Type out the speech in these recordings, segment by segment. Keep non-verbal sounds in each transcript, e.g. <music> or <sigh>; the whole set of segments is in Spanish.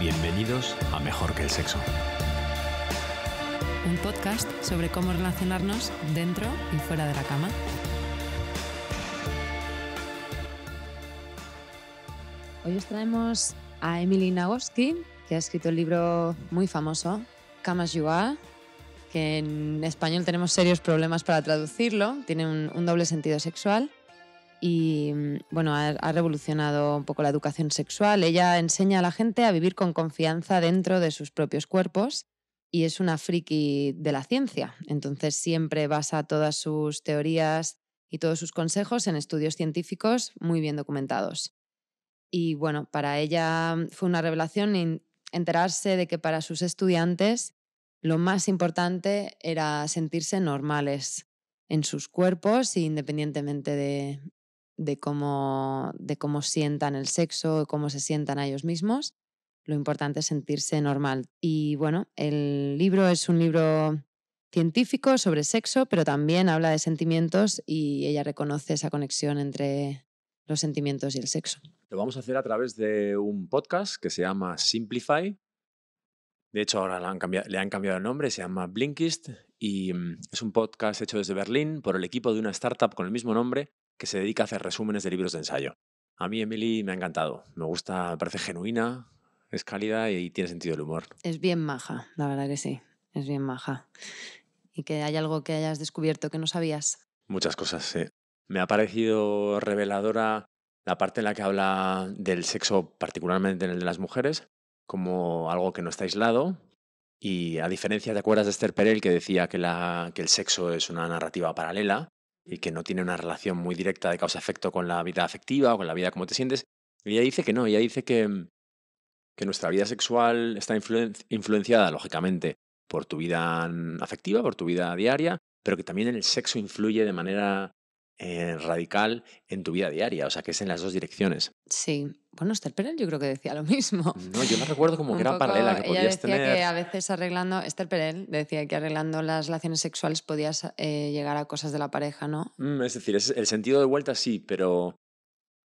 Bienvenidos a Mejor que el Sexo. Un podcast sobre cómo relacionarnos dentro y fuera de la cama. Hoy os traemos a Emily Nagoski, que ha escrito el libro muy famoso, Camas You que en español tenemos serios problemas para traducirlo, tiene un doble sentido sexual y mm, bueno, ha, revolucionado un poco la educación sexual. Ella enseña a la gente a vivir con confianza dentro de sus propios cuerpos y es una friki de la ciencia. Entonces siempre basa todas sus teorías y todos sus consejos en estudios científicos muy bien documentados. Y bueno, para ella mm, fue una revelación enterarse de que para sus estudiantes lo más importante era sentirse normales en sus cuerpos independientemente de, de cómo, sientan el sexo, cómo se sientan a ellos mismos. Lo importante es sentirse normal. Y bueno, el libro es un libro científico sobre sexo, pero también habla de sentimientos y ella reconoce esa conexión entre los sentimientos y el sexo. Lo vamos a hacer a través de un podcast que se llama Simplify. De hecho, ahora le le han cambiado el nombre, se llama Blinkist y mm, es un podcast hecho desde Berlín por el equipo de una startup con el mismo nombre que se dedica a hacer resúmenes de libros de ensayo. A mí Emily me ha encantado. Me gusta, me parece genuina, es cálida y tiene sentido el humor. Es bien maja, la verdad que sí. Es bien maja. ¿Y que hay algo que hayas descubierto que no sabías? Muchas cosas, sí. Me ha parecido reveladora la parte en la que habla del sexo, particularmente en el de las mujeres, como algo que no está aislado. Y a diferencia, de acuerdas de Esther Perel que decía que el sexo es una narrativa paralela? y que no tiene una relación muy directa de causa-efecto con la vida afectiva o con la vida como te sientes. ella dice que no, ella dice que, mm, que nuestra vida sexual está influenciada, lógicamente, por tu vida mm, afectiva, por tu vida diaria, pero que también el sexo influye de manera eh, radical en tu vida diaria, o sea, que es en las dos direcciones. Sí, bueno, Esther Perel yo creo que decía lo <laughs> mismo. No, yo me recuerdo como que era paralela, que podías ella decía que a veces arreglando, Esther Perel decía que arreglando las relaciones sexuales podías eh, llegar a cosas de la pareja, ¿no? Mm, es decir, el sentido de vuelta sí, pero...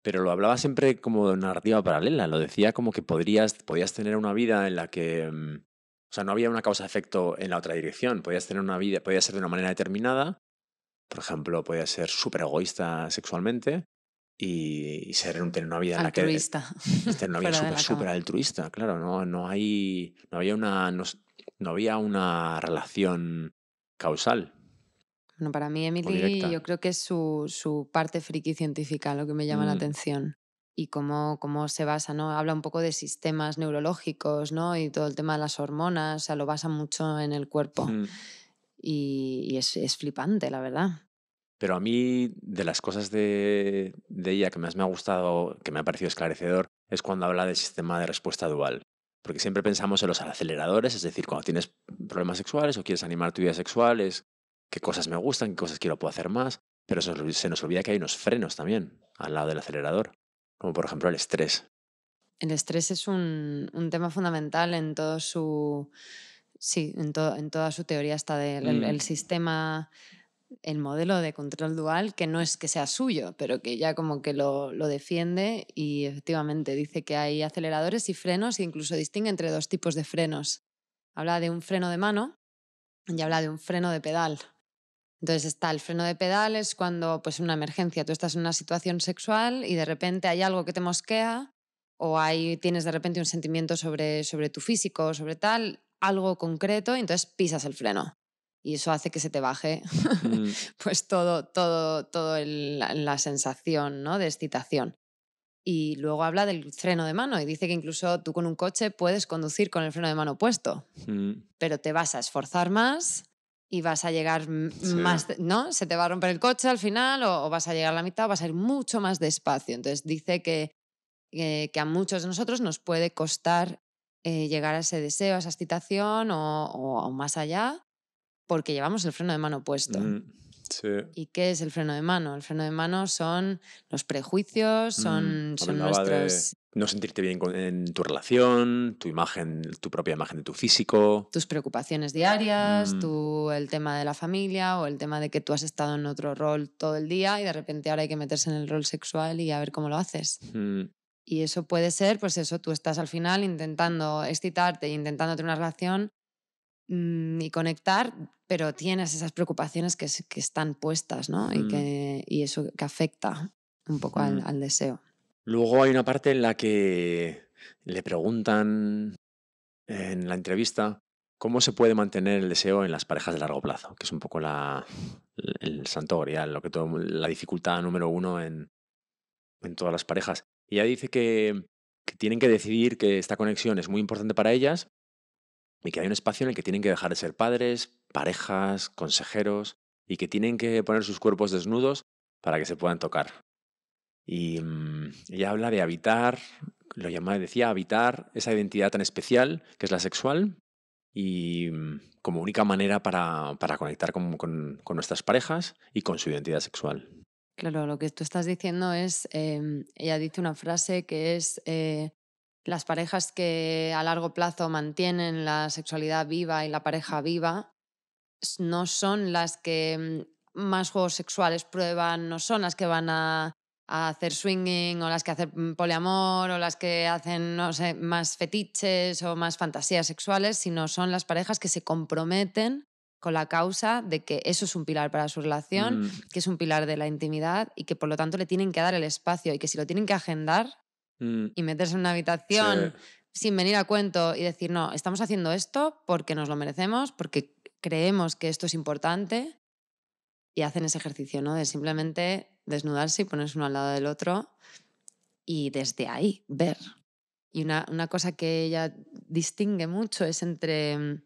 Pero lo hablaba siempre como de narrativa paralela, lo decía como que podrías, podías tener una vida en la que... Mm, o sea, no había una causa-efecto en la otra dirección, podías tener una vida, podía ser de una manera determinada, por ejemplo, podía ser súper egoísta sexualmente y, ser, tener una vida altruista. en <laughs> una vida súper, altruista, claro. No, no, hay, no, había una, no, había una relación causal. Bueno, para mí, Emily, yo creo que es su, su, parte friki científica lo que me llama la mm. atención y cómo, cómo, se basa, ¿no? Habla un poco de sistemas neurológicos, ¿no? Y todo el tema de las hormonas, o sea, lo basa mucho en el cuerpo y, es, flipante, la verdad. Pero a mí, de las cosas de, ella que más me ha gustado, que me ha parecido esclarecedor, es cuando habla del sistema de respuesta dual. Porque siempre pensamos en los aceleradores, es decir, cuando tienes problemas sexuales o quieres animar tu vida sexual, es qué cosas me gustan, qué cosas quiero puedo hacer más, pero se nos, olvida que hay unos frenos también al lado del acelerador, como por ejemplo el estrés. El estrés es un tema fundamental en todo su Sí, en, toda su teoría está el mm. sistema el modelo de control dual, que no es que sea suyo, pero que ya como que lo, defiende y efectivamente dice que hay aceleradores y frenos e incluso distingue entre dos tipos de frenos. Habla de un freno de mano y habla de un freno de pedal. Entonces está el freno de pedal, es cuando pues en una emergencia tú estás en una situación sexual y de repente hay algo que te mosquea o hay, tienes de repente un sentimiento sobre, sobre tu físico o sobre tal algo concreto y entonces pisas el freno. Y eso hace que se te baje mm. <laughs> pues todo, todo, todo la sensación ¿no? de excitación. Y luego habla del freno de mano y dice que incluso tú con un coche puedes conducir con el freno de mano puesto, mm. pero te vas a esforzar más y vas a llegar más, ¿no? Se te va a romper el coche al final o, vas a llegar a la mitad o vas a ir mucho más despacio. Entonces dice que, que a muchos de nosotros nos puede costar eh, llegar a ese deseo, a esa excitación o, o aún más allá, porque llevamos el freno de mano puesto. Mm, ¿Y qué es el freno de mano? El freno de mano son los prejuicios, mm, son, No sentirte bien en tu relación, tu imagen, tu propia imagen de tu físico. Tus preocupaciones diarias, mm. tu, el tema de la familia o el tema de que tú has estado en otro rol todo el día y de repente ahora hay que meterse en el rol sexual y a ver cómo lo haces. Y eso puede ser, pues eso, tú estás al final intentando excitarte, e intentando tener una relación mm, y conectar, pero tienes esas preocupaciones que, están puestas, ¿no? Mm. Y, eso que afecta un poco mm. al, deseo. Luego hay una parte en la que le preguntan en la entrevista cómo se puede mantener el deseo en las parejas de largo plazo, que es un poco la, el santo grial, lo que todo, la dificultad número uno en todas las parejas. Ella dice que, tienen que decidir que esta conexión es muy importante para ellas y que hay un espacio en el que tienen que dejar de ser padres, parejas, consejeros y que tienen que poner sus cuerpos desnudos para que se puedan tocar. Y mm, ella habla de habitar, lo llamaba, decía, habitar esa identidad tan especial que es la sexual y mm, como única manera para, conectar con nuestras parejas y con su identidad sexual. Claro, lo que tú estás diciendo es, em, ella dice una frase que es, eh, las parejas que a largo plazo mantienen la sexualidad viva y la pareja viva no son las que mm, más juegos sexuales prueban, no son las que van a, hacer swinging o las que hacen mm, poliamor o las que hacen no sé, más fetiches o más fantasías sexuales, sino son las parejas que se comprometen con la causa de que eso es un pilar para su relación, mm. que es un pilar de la intimidad y que por lo tanto le tienen que dar el espacio y que si lo tienen que agendar mm. y meterse en una habitación sin venir a cuento y decir, no, estamos haciendo esto porque nos lo merecemos, porque creemos que esto es importante y hacen ese ejercicio, ¿no? De simplemente desnudarse y ponerse uno al lado del otro y desde ahí ver. Y una cosa que ella distingue mucho es entre mm,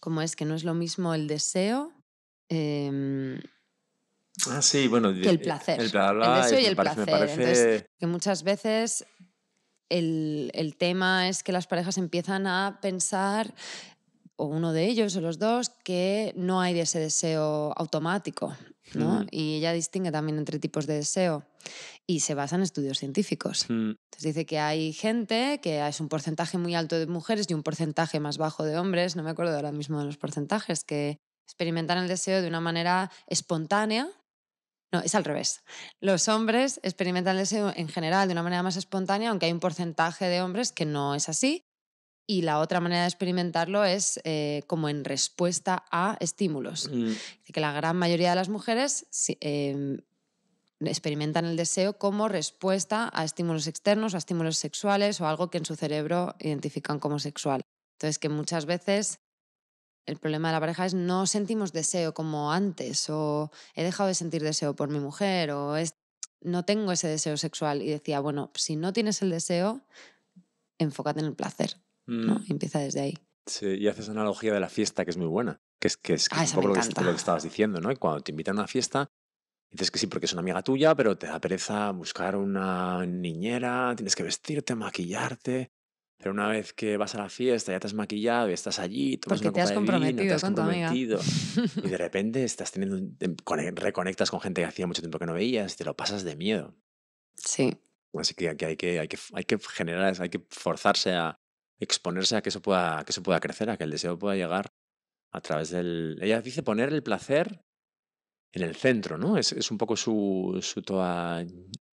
como es que no es lo mismo el deseo. Em, ah, que el eh, placer. El, deseo y el placer. que muchas veces el, el tema es que las parejas empiezan a pensar o uno de ellos o los dos, que no hay ese deseo automático, Mm. Y ella distingue también entre tipos de deseo y se basa en estudios científicos. Mm. Entonces dice que hay gente, que es un porcentaje muy alto de mujeres y un porcentaje más bajo de hombres, no me acuerdo ahora mismo de los porcentajes, que experimentan el deseo de una manera espontánea. No, es al revés. Los hombres experimentan el deseo en general de una manera más espontánea, aunque hay un porcentaje de hombres que no es así y la otra manera de experimentarlo es eh, como en respuesta a estímulos. que la gran mayoría de las mujeres em, experimentan el deseo como respuesta a estímulos externos, a estímulos sexuales o algo que en su cerebro identifican como sexual. Entonces, que muchas veces el problema de la pareja es no sentimos deseo como antes o he dejado de sentir deseo por mi mujer o es, no tengo ese deseo sexual. Y decía, bueno, si no tienes el deseo, enfócate en el placer. Mm. Empieza desde ahí. Sí, y haces analogía de la fiesta que es muy buena, que es que es, ah, un poco lo que, estabas diciendo, ¿no? cuando te invitan a una fiesta, dices que sí porque es una amiga tuya, pero te da pereza buscar una niñera, tienes que vestirte, maquillarte. Pero una vez que vas a la fiesta, ya te has maquillado y estás allí, tomas porque te, has comprometido y de <laughs> repente estás teniendo, reconectas con gente que hacía mucho tiempo que no veías y te lo pasas de miedo. Sí. Así que hay que, hay que, hay que generar, hay que forzarse a, exponerse a que eso pueda, que pueda crecer, a que el deseo pueda llegar a través del... Ella dice poner el placer en el centro, ¿no? Es, es un poco su, su toa,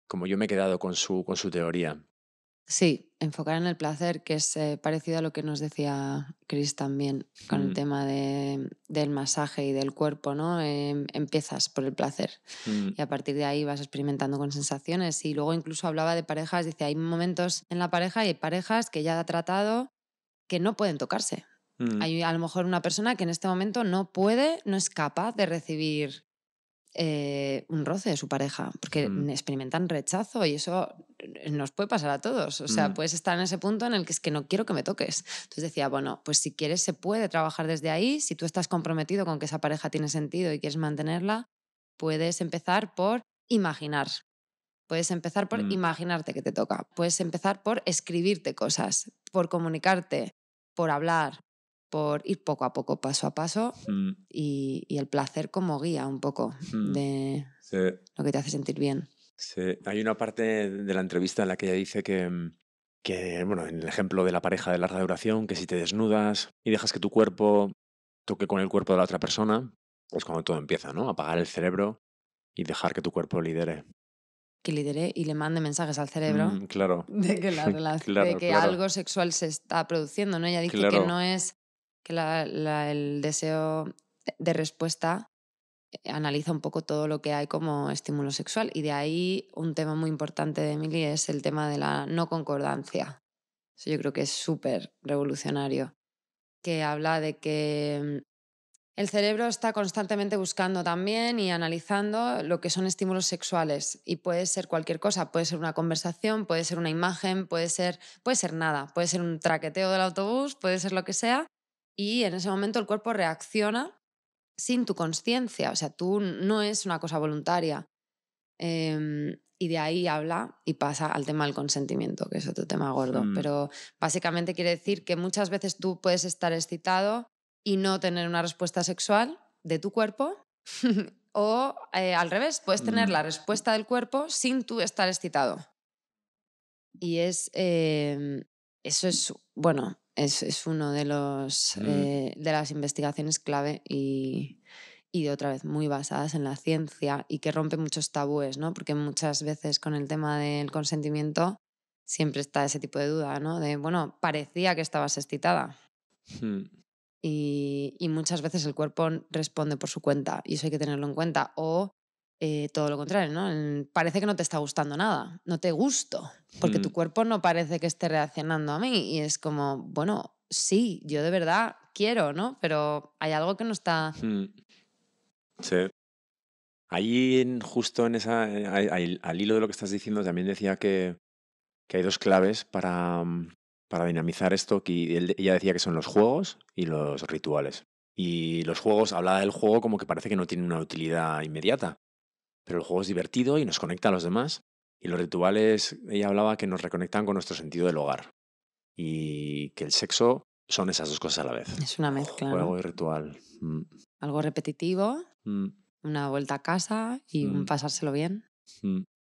como yo me he quedado con su, con su teoría. Sí, enfocar en el placer, que es eh, parecido a lo que nos decía Chris también con el mm. tema del masaje y del cuerpo, ¿no? Em, empiezas por el placer mm. y a partir de ahí vas experimentando con sensaciones. Y luego incluso hablaba de parejas, dice, hay momentos en la pareja y hay parejas que ya ha tratado que no pueden tocarse. Mm. Hay a lo mejor una persona que en este momento no puede, no es capaz de recibir eh, un roce de su pareja, porque mm. experimentan rechazo y eso eh, nos puede pasar a todos. O sea, mm. puedes estar en ese punto en el que es que no quiero que me toques. Entonces decía, bueno, pues si quieres se puede trabajar desde ahí, si tú estás comprometido con que esa pareja tiene sentido y quieres mantenerla, puedes empezar por imaginar. Puedes empezar por mm. imaginarte que te toca, puedes empezar por escribirte cosas, por comunicarte, por hablar, por ir poco a poco, paso a paso, mm. y, el placer como guía un poco mm. de lo que te hace sentir bien. Sí. Hay una parte de la entrevista en la que ella dice que, bueno, en el ejemplo de la pareja de larga duración, que si te desnudas y dejas que tu cuerpo toque con el cuerpo de la otra persona, es cuando todo empieza, ¿no? Apagar el cerebro y dejar que tu cuerpo lidere que lidere y le mande mensajes al cerebro mm, claro. de que, <laughs> algo sexual se está produciendo, ¿no? Ella dice que no es que el deseo de respuesta eh, analiza un poco todo lo que hay como estímulo sexual y de ahí un tema muy importante de Emily es el tema de la no concordancia. yo creo que es súper revolucionario, que habla de que mm, el cerebro está constantemente buscando también y analizando lo que son estímulos sexuales y puede ser cualquier cosa, puede ser una conversación, puede ser una imagen, puede ser, puede ser nada, puede ser un traqueteo del autobús, puede ser lo que sea y en ese momento el cuerpo reacciona sin tu conciencia, o sea, tú no es una cosa voluntaria. Em, y de ahí habla y pasa al tema del consentimiento, que es otro tema gordo. Mm. Pero básicamente quiere decir que muchas veces tú puedes estar excitado y no tener una respuesta sexual de tu cuerpo. <laughs> o eh, al revés, puedes tener mm. la respuesta del cuerpo sin tú estar excitado. Y es. Em, eso es, bueno, es, es uno de los mm. eh, de las investigaciones clave y, y otra vez muy basadas en la ciencia y que rompe muchos tabúes, ¿no? Porque muchas veces con el tema del consentimiento siempre está ese tipo de duda, ¿no? De, bueno, parecía que estabas excitada. Hmm. Y, y, muchas veces el cuerpo responde por su cuenta y eso hay que tenerlo en cuenta. O eh, todo lo contrario, ¿no? Parece que no te está gustando nada, no te gusto, porque tu mm. cuerpo no parece que esté reaccionando a mí y es como, bueno, sí, yo de verdad quiero, ¿no? Pero hay algo que no está... Mm. Sí. Ahí, justo en esa, eh, al, hilo de lo que estás diciendo, también decía que, hay dos claves para, mm, para dinamizar esto, que ella decía que son los juegos y los rituales. Y los juegos, hablaba del juego como que parece que no tiene una utilidad inmediata, pero el juego es divertido y nos conecta a los demás. Y los rituales, ella hablaba que nos reconectan con nuestro sentido del hogar. Y que el sexo son esas dos cosas a la vez. Es una mezcla. Juego y ritual. Mm. Algo repetitivo, mm. una vuelta a casa y un mm. pasárselo bien.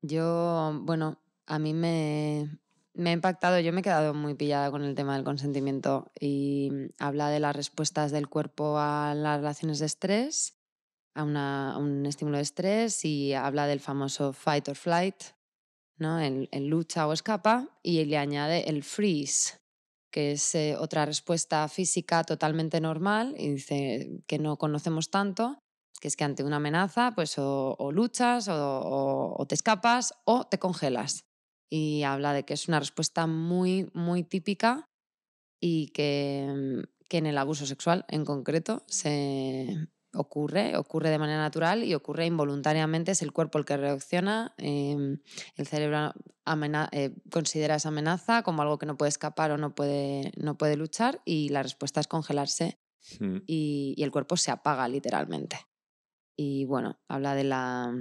Yo, bueno, a mí me, me ha impactado, yo me he quedado muy pillada con el tema del consentimiento y habla de las respuestas del cuerpo a las relaciones de estrés a, un estímulo de estrés y habla del famoso fight or flight, ¿no? el, lucha o escapa, y le añade el freeze, que es eh, otra respuesta física totalmente normal y dice que no conocemos tanto, que es que ante una amenaza pues o, luchas o, te escapas o te congelas. Y habla de que es una respuesta muy, muy típica y que en el abuso sexual en concreto se, ocurre, ocurre de manera natural y ocurre involuntariamente, es el cuerpo el que reacciona, em, el cerebro eh, considera esa amenaza como algo que no puede escapar o no puede, no puede luchar y la respuesta es congelarse y el cuerpo se apaga literalmente. Y bueno, habla de la,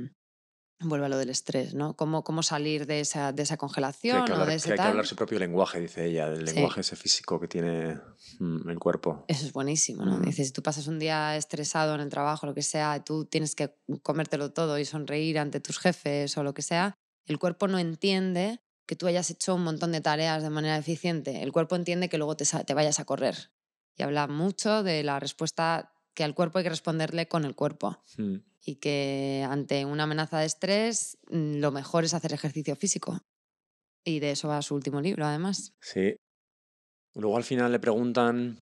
vuelve a lo del estrés, ¿no? ¿Cómo, cómo salir de esa, de esa congelación que de que Hay que hablar su propio lenguaje, dice ella, del lenguaje ese físico que tiene mm, el cuerpo. Eso es buenísimo, ¿no? Mm. Dice, si tú pasas un día estresado en el trabajo, lo que sea, tú tienes que comértelo todo y sonreír ante tus jefes o lo que sea, el cuerpo no entiende que tú hayas hecho un montón de tareas de manera eficiente. El cuerpo entiende que luego te, te vayas a correr. Y habla mucho de la respuesta que al cuerpo hay que responderle con el cuerpo. Mm y que ante una amenaza de estrés mm, lo mejor es hacer ejercicio físico. Y de eso va su último libro, además. Sí. Luego al final le preguntan,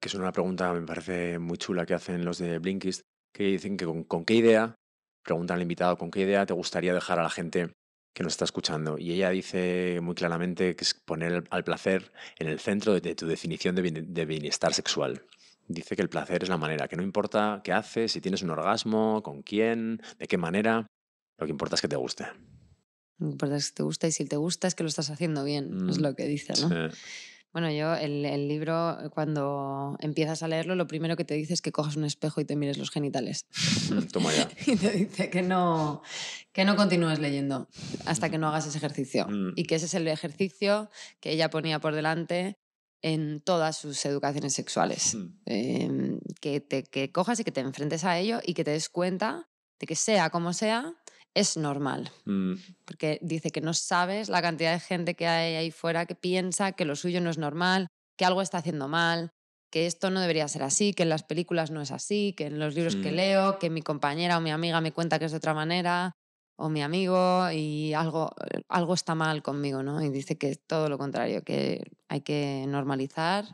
que es una pregunta me parece muy chula que hacen los de Blinkist, que dicen que con, con qué idea, preguntan al invitado, con qué idea te gustaría dejar a la gente que nos está escuchando. Y ella dice muy claramente que es poner al placer en el centro de tu definición de bienestar sexual dice que el placer es la manera, que no importa qué haces, si tienes un orgasmo, con quién, de qué manera, lo que importa es que te guste. Lo que importa es que te guste y si te gusta es que lo estás haciendo bien, es mm, lo que dice, ¿no? Bueno, yo el, libro, eh, cuando empiezas a leerlo, lo primero que te dice es que cojas un espejo y te mires los genitales. <laughs> <laughs> y te dice que no, que no continúes leyendo hasta que no hagas ese ejercicio. Mm. Y que ese es el ejercicio que ella ponía por delante en todas sus educaciones sexuales. Em, que, te, cojas y que te enfrentes a ello y que te des cuenta de que sea como sea, es normal. Mm. Porque dice que no sabes la cantidad de gente que hay ahí fuera que piensa que lo suyo no es normal, que algo está haciendo mal, que esto no debería ser así, que en las películas no es así, que en los libros que mm. leo, que mi compañera o mi amiga me cuenta que es de otra manera, o mi amigo y algo, eh, algo está mal conmigo, ¿no? Y dice que es todo lo contrario, que hay que normalizar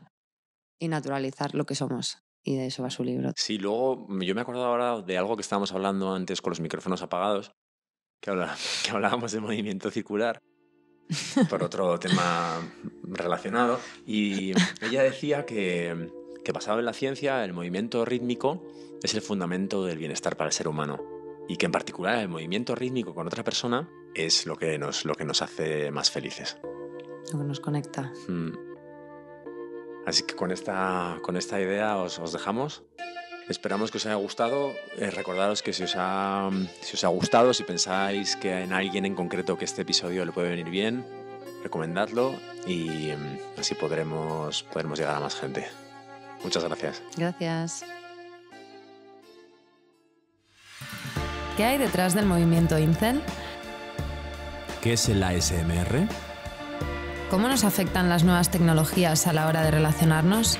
y naturalizar lo que somos. Y de eso va su libro. Sí, luego mm, yo me acordado ahora de algo que estábamos hablando antes con los micrófonos apagados, que, <laughs> hablábamos de movimiento circular, por otro <laughs> tema relacionado, y ella decía que, que basado en la ciencia, el movimiento rítmico es el fundamento del bienestar para el ser humano y que en particular el movimiento rítmico con otra persona es lo que nos, lo que nos hace más felices. Lo que nos conecta. Hmm. Así que con esta, con esta idea os, dejamos. Esperamos que os haya gustado. Eh, recordaros que si os, ha, si os ha gustado, si pensáis que en alguien en concreto que este episodio le puede venir bien, recomendadlo y mm, así podremos, podremos llegar a más gente. Muchas gracias. Gracias. ¿Qué hay detrás del movimiento Incel? ¿Qué es el ASMR? ¿Cómo nos afectan las nuevas tecnologías a la hora de relacionarnos?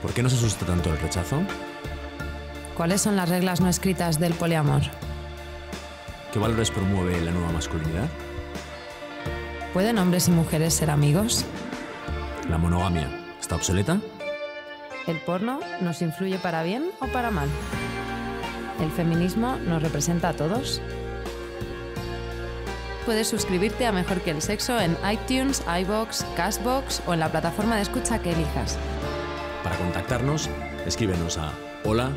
¿Por qué nos asusta tanto el rechazo? ¿Cuáles son las reglas no escritas del poliamor? ¿Qué valores promueve la nueva masculinidad? ¿Pueden hombres y mujeres ser amigos? ¿La monogamia está obsoleta? ¿El porno nos influye para bien o para mal? ¿El feminismo nos representa a todos? Puedes suscribirte a Mejor que el Sexo en iTunes, iBox, Castbox o en la plataforma de escucha que elijas. Para contactarnos, escríbenos a hola